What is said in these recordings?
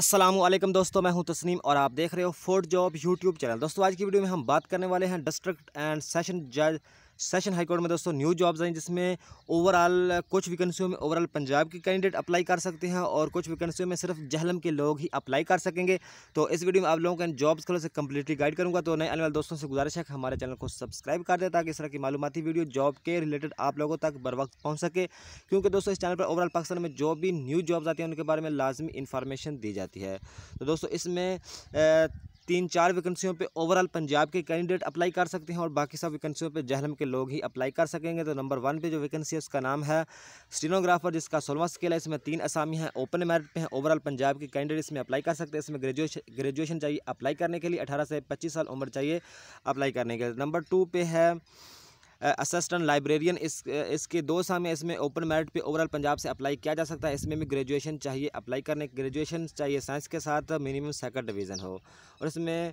असलम दोस्तों मैं हूं तस्नीम और आप देख रहे हो फोर्ड जॉब यूट्यूब चैनल दोस्तों आज की वीडियो में हम बात करने वाले हैं डिस्ट्रिक्ट एंड सेशन जज सेशन हाईकोर्ट में दोस्तों न्यू जॉब्स आई जिसमें ओवरऑल कुछ वैकेंसियों में ओवरऑल पंजाब के कैंडिडेट अप्लाई कर सकते हैं और कुछ वैकेंसियों में सिर्फ जहलम के लोग ही अप्लाई कर सकेंगे तो इस वीडियो में आप लोगों को इन जॉब्स के से कम्प्लीटली गाइड करूँगा तो नए आने वाले दोस्तों से गुजारिश है कि हमारे चैनल को सब्सक्राइब कर दें ताकि इस तरह की मालूमती वीडियो जॉब के रिलेटेड आप लोगों तक बर वक्त पहुँच सके क्योंकि दोस्तों इस चैनल पर ओवरऑल पाकिस्तान में जो भी न्यू जॉब्स आती हैं उनके बारे में लाजमी इन्फॉर्मेशन दी जाती है तो दोस्तों इसमें तीन चार वैकेंसियों पे ओवरऑल पंजाब के कैंडिडेट अप्लाई कर सकते हैं और बाकी सब वैकेंसियों पे जहलम के लोग ही अप्लाई कर सकेंगे तो नंबर वन पे जो वैकेंसी है उसका नाम है स्टीनोग्राफर जिसका सोलवा स्केल है इसमें तीन असामी हैं ओपन मेरिट पे हैं ओवरऑल पंजाब के कैंडिडेट इसमें अप्लाई कर सकते हैं इसमें ग्रेजुएशन ग्रेजुएशन चाहिए अप्लाई करने के लिए अठारह से पच्चीस साल उम्र चाहिए अप्लाई करने के लिए नंबर टू पे है असिस्टेंट लाइब्रेरियन इस इसके दो साल में इसमें ओपन मेरिट पे ओवरऑल पंजाब से अप्लाई किया जा सकता है इसमें भी ग्रेजुएशन चाहिए अप्लाई करने ग्रेजुएशन चाहिए साइंस के साथ मिनिमम सेकंड डिवीज़न हो और इसमें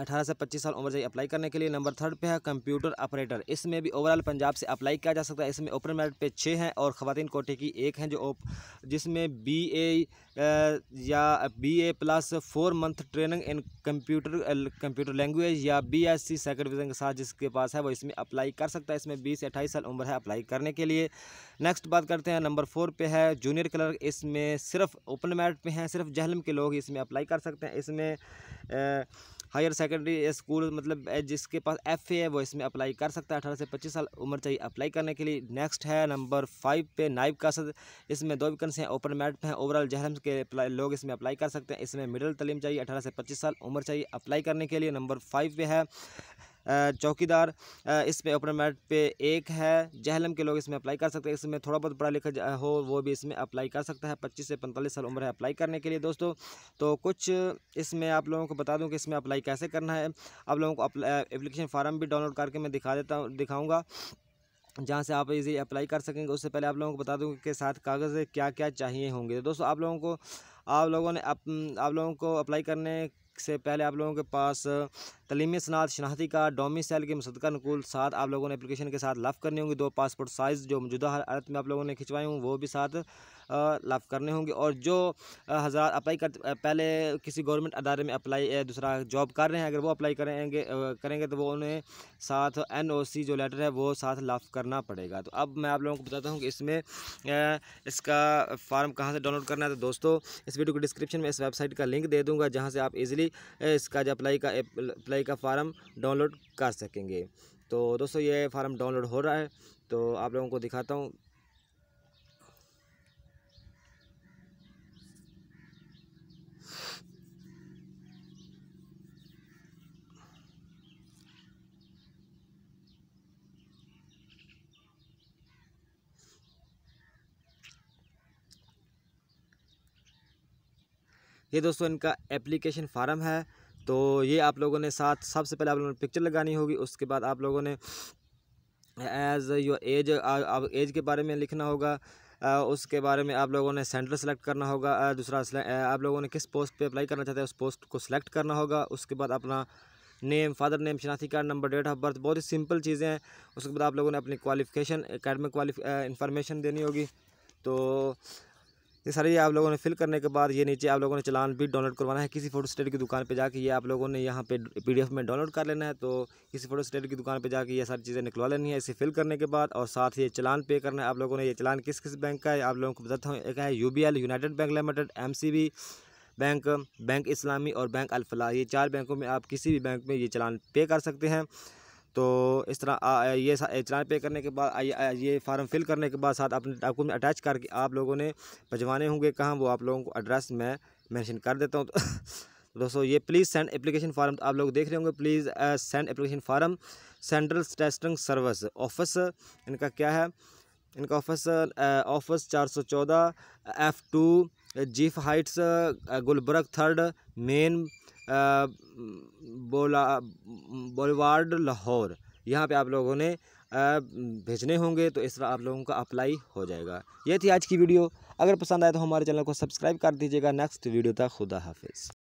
अठारह से पच्चीस साल उम्र चाहिए अप्लाई करने के लिए नंबर थर्ड पे है कंप्यूटर ऑपरेटर इसमें भी ओवरऑल पंजाब से अप्लाई किया जा सकता है इसमें ओपन मेरिट पे छः हैं और ख़वान कोटे की एक हैं जो जिसमें बी ए या B A plus four month training in computer computer language या B S C second division के साथ जिसके पास है वो इसमें अप्लाई कर सकता है इसमें बीस से अट्ठाईस साल उम्र है अप्लाई करने के लिए नेक्स्ट बात करते हैं नंबर फोर पे है जूनियर क्लर्क इसमें सिर्फ ओपन मेरिट पे हैं सिर्फ जहलम के लोग इसमें अप्लाई कर सकते हैं इसमें हायर सेकेंडरी स्कूल मतलब जिसके पास एफ है वो इसमें अप्लाई कर सकता है अठारह से पच्चीस साल उम्र चाहिए अप्लाई करने के लिए नेक्स्ट है नंबर फाइव पे नाइब का सद इसमें दो विकन्स हैं ओपन मैट पे हैं ओवरऑल जहरम के लोग इसमें अप्लाई कर सकते हैं इसमें मिडिल तलीम चाहिए अठारह से पच्चीस साल उम्र चाहिए अप्लाई करने के लिए नंबर फाइव पे है चौकीदार इस ओपन मेरिट पे एक है जहलम के लोग इसमें अप्लाई कर सकते हैं इसमें थोड़ा बहुत पढ़ा लिखा हो वो भी इसमें अप्लाई कर सकता है पच्चीस से पैंतालीस साल उम्र है अप्लाई करने के लिए दोस्तों तो कुछ इसमें आप लोगों को बता दूँ कि इसमें अप्लाई कैसे करना है आप लोगों को अप्लीकेशन फार्म भी डाउनलोड करके मैं दिखा देता हूँ दिखाऊँगा जहाँ से आप इजी अप्लाई कर सकेंगे उससे पहले आप लोगों को बता दूँ कि साथ कागज़ क्या क्या चाहिए होंगे तो दोस्तों आप लोगों को आप लोगों ने आप लोगों को अप्लाई करने से पहले आप लोगों के पास तलीमी सनात का डोमी डोमिसल के मुसदा अनुकूल साथ आप लोगों ने अपलिकेशन के साथ लाफ करनी होंगी दो पासपोर्ट साइज़ जो मौजूदा हालत में आप लोगों ने खिंचवाए हूँ वो भी साथ लाफ करने होंगे और जो हजार अप्लाई कर पहले किसी गवर्नमेंट अदारे में अप्लाई दूसरा जॉब कर रहे हैं अगर वो अप्लाई करेंगे करेंगे तो वो उन्हें साथ एन ओ सी जो लेटर है वो साथ लाफ करना पड़ेगा तो अब मैं आप लोगों को बताता हूँ कि इसमें इसका फार्म कहाँ से डाउनलोड करना है तो दोस्तों इस वीडियो को डिस्क्रिप्शन में इस वेबसाइट का लिंक दे दूँगा जहाँ से आप इज़िली इसका जो अप्लाई का अप्लाई का फार्म डाउनलोड कर सकेंगे तो दोस्तों ये फार्म डाउनलोड हो रहा है तो आप लोगों को दिखाता हूँ ये दोस्तों इनका एप्लीकेशन फार्म है तो ये आप लोगों ने साथ सबसे पहले आप लोगों ने पिक्चर लगानी होगी उसके बाद आप लोगों ने एज योर एज एज के बारे में लिखना होगा उसके बारे में आप लोगों ने सेंटर सेलेक्ट करना होगा दूसरा आप लोगों ने किस पोस्ट पे अप्लाई करना चाहते हैं उस पोस्ट को सिलेक्ट करना होगा उसके बाद अपना नेम फादर नेम शनाख्ती card number date of birth बहुत ही सिंपल चीज़ें हैं उसके बाद आप लोगों ने अपनी क्वालिफिकेशन अकेडमिक क्वालिफ इन्फॉर्मेशन देनी होगी तो ये ये आप लोगों ने फिल करने के बाद ये नीचे आप लोगों ने चलान भी डाउनलोड करवाना है किसी फोटो स्टेट की दुकान पे जाके ये आप लोगों ने यहाँ पे पीडीएफ में डाउनलोड कर लेना है तो किसी फोटो स्टेट की दुकान पे जाके ये सारी चीज़ें निकलवा लेनी है इसे फिल करने के बाद और साथ ही चलान पे करना है आप लोगों ने ये चलान किस किस बैंक का है आप लोगों को बताता हूँ एक है U United bank limited M bank bank Islami और बैंक अलफला ये चार बैंकों में आप किसी भी बैंक में ये चलान पे कर सकते हैं तो इस तरह ये चलान पे करने के बाद ये फार्म फिल करने के बाद साथ अपने डॉक्यूमेंट अटैच करके आप लोगों ने भजवाने होंगे कहाँ वो आप लोगों को एड्रेस मैं मैंशन कर देता हूँ तो दोस्तों ये प्लीज़ सेंड एप्लीकेशन फार्म आप लोग देख रहे होंगे please send application form central testing service office इनका क्या है इनका ऑफिस ऑफिस चार सौ चौदह F two Jeff heights Gulberg third main बोला बोलवार्ड लाहौर यहाँ पे आप लोगों ने भेजने होंगे तो इस तरह आप लोगों का अप्लाई हो जाएगा ये थी आज की वीडियो अगर पसंद आए तो हमारे चैनल को सब्सक्राइब कर दीजिएगा नेक्स्ट वीडियो तक खुदा हाफिज़